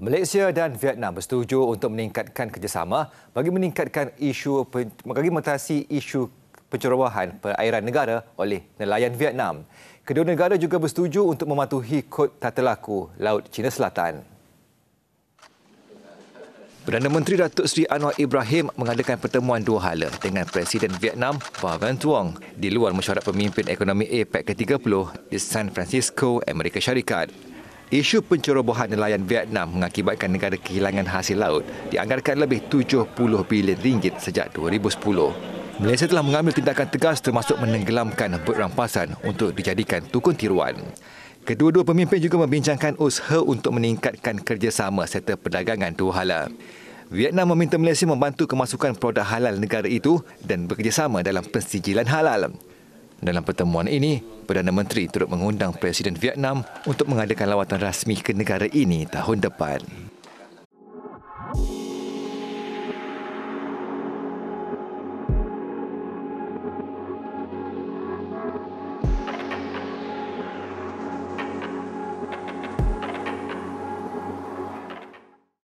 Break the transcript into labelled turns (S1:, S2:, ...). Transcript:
S1: Malaysia dan Vietnam bersetuju untuk meningkatkan kerjasama bagi meningkatkan isu bagi mengatasi isu pencerobohan perairan negara oleh nelayan Vietnam. Kedua negara juga bersetuju untuk mematuhi kod tata laku Laut China Selatan. Perdana Menteri Datuk Seri Anwar Ibrahim mengadakan pertemuan dua hala dengan Presiden Vietnam Pha Van Thuong di luar mesyuarat pemimpin ekonomi APEC ke-30 di San Francisco, Amerika Syarikat. Isu pencerobohan nelayan Vietnam mengakibatkan negara kehilangan hasil laut dianggarkan lebih 70 bilion ringgit sejak 2010. Malaysia telah mengambil tindakan tegas termasuk menenggelamkan bot rampasan untuk dijadikan tukun tiruan. Kedua-dua pemimpin juga membincangkan usaha untuk meningkatkan kerjasama serta perdagangan dua hala. Vietnam meminta Malaysia membantu kemasukan produk halal negara itu dan bekerjasama dalam pensijilan halal. Dalam pertemuan ini, Perdana Menteri turut mengundang Presiden Vietnam untuk mengadakan lawatan rasmi ke negara ini tahun depan.